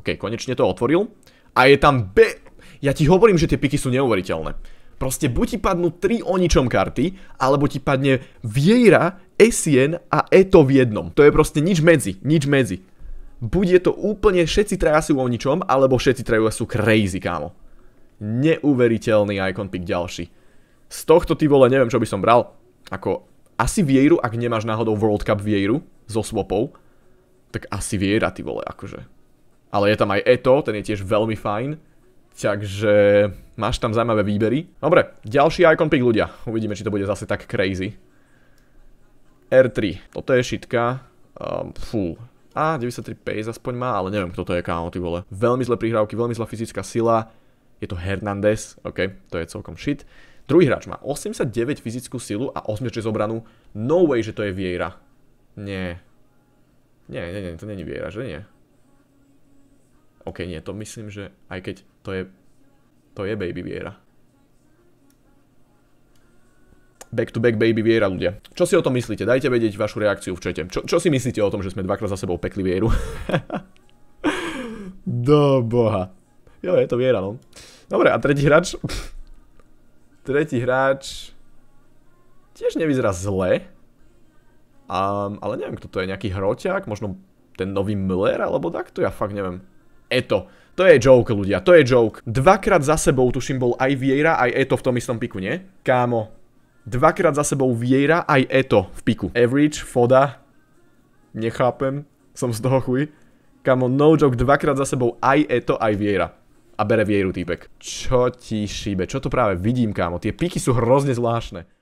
OK, konečne to otvoril. A je tam be... Ja ti hovorím, že tie piky sú neuveriteľné. Proste buď ti padnú tri o ničom karty, alebo ti padne Vieira, Essien a Eto v jednom. To je proste nič medzi, nič medzi. Buď je to úplne všetci traja sú o ničom, alebo všetci traja sú crazy, kámo. Neuveriteľný icon pick ďalší. Z tohto ty vole neviem, čo by som bral. Ako, asi Vieiru, ak nemáš náhodou World Cup Vieiru so swapou, tak asi Vieira, ty vole, akože ale je tam aj Eto, ten je tiež veľmi fajn. Takže máš tam zaujímavé výbery. Dobre, ďalší Icon Pick ľudia. Uvidíme, či to bude zase tak crazy. R3. Toto je šitka. Um, fú. A 93 pace aspoň má, ale neviem, kto to je, kámo, ty vole. Veľmi zlé prihrávky, veľmi zlá fyzická sila. Je to Hernandez, ok, to je celkom shit. Druhý hráč má 89 fyzickú silu a 86 obranu. No way, že to je Vieira. Nie. Nie, nie, nie, to není Vieira, že nie? OK, nie, to myslím, že aj keď to je, to je Baby Viera. Back to back Baby Viera, ľudia. Čo si o tom myslíte? Dajte vedieť vašu reakciu v čete. Čo, čo si myslíte o tom, že sme dvakrát za sebou pekli Vieru? Do boha. Jo, je to Viera, no. Dobre, a tretí hráč? tretí hráč... Tiež nevyzerá zle. Um, ale neviem, kto to je. Nejaký hroťák? Možno ten nový Miller? Alebo takto? Ja fakt neviem. Eto. To je joke, ľudia, to je joke. Dvakrát za sebou, tuším, bol aj Vieira, aj Eto v tom istom piku, nie? Kámo. Dvakrát za sebou Vieira, aj Eto v piku. Average, Foda. Nechápem. Som z toho chuj. Kámo, no joke, dvakrát za sebou aj Eto, aj Vieira. A bere Vieiru týpek. Čo ti šíbe? Čo to práve vidím, kámo? Tie piky sú hrozne zvláštne.